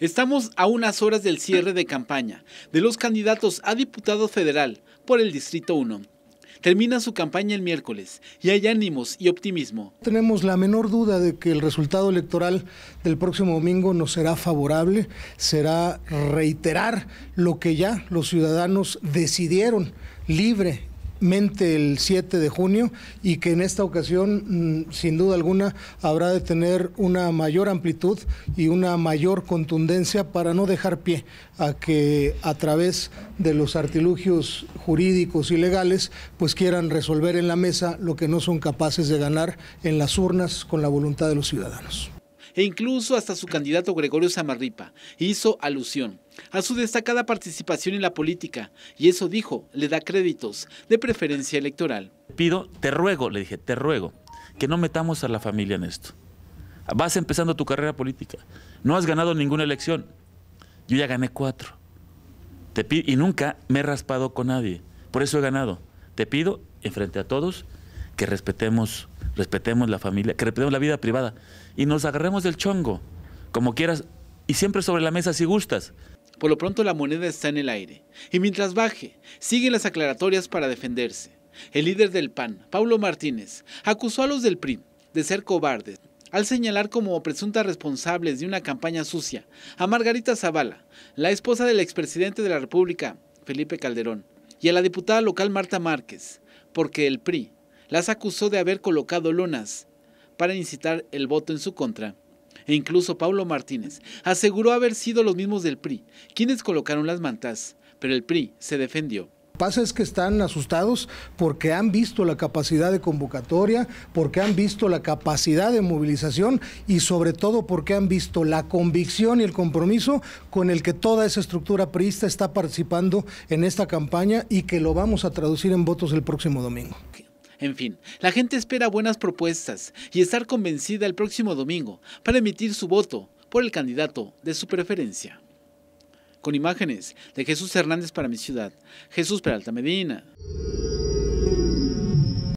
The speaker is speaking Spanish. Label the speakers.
Speaker 1: Estamos a unas horas del cierre de campaña de los candidatos a diputado federal por el Distrito 1. Termina su campaña el miércoles y hay ánimos y optimismo.
Speaker 2: tenemos la menor duda de que el resultado electoral del próximo domingo nos será favorable, será reiterar lo que ya los ciudadanos decidieron libre mente el 7 de junio y que en esta ocasión, mm, sin duda alguna, habrá de tener una mayor amplitud y una mayor contundencia para no dejar pie a que a través de los artilugios jurídicos y legales, pues quieran resolver en la mesa lo que no son capaces de ganar en las urnas con la voluntad de los ciudadanos
Speaker 1: e incluso hasta su candidato Gregorio Samarripa hizo alusión a su destacada participación en la política y eso dijo, le da créditos de preferencia electoral. Pido,
Speaker 3: te ruego, le dije, te ruego, que no metamos a la familia en esto. Vas empezando tu carrera política, no has ganado ninguna elección, yo ya gané cuatro te pido, y nunca me he raspado con nadie, por eso he ganado. Te pido, enfrente a todos, que respetemos respetemos la familia, que respetemos la vida privada y nos agarremos del chongo, como quieras, y siempre sobre la mesa si gustas. Por lo pronto la moneda está en
Speaker 1: el aire y mientras baje, siguen las aclaratorias para defenderse. El líder del PAN, Pablo Martínez, acusó a los del PRI de ser cobardes al señalar como presuntas responsables de una campaña sucia a Margarita Zavala, la esposa del expresidente de la República, Felipe Calderón, y a la diputada local Marta Márquez, porque el PRI las acusó de haber colocado lonas para incitar el voto en su contra. E incluso Pablo Martínez aseguró haber sido los mismos del PRI, quienes colocaron las mantas, pero el PRI se defendió
Speaker 2: pasa es que están asustados porque han visto la capacidad de convocatoria, porque han visto la capacidad de movilización y sobre todo porque han visto la convicción y el compromiso con el que toda esa estructura priista está participando en esta campaña y que lo vamos a traducir en votos el próximo domingo.
Speaker 1: En fin, la gente espera buenas propuestas y estar convencida el próximo domingo para emitir su voto por el candidato de su preferencia. Con imágenes de Jesús Hernández para mi ciudad, Jesús Peralta Medina.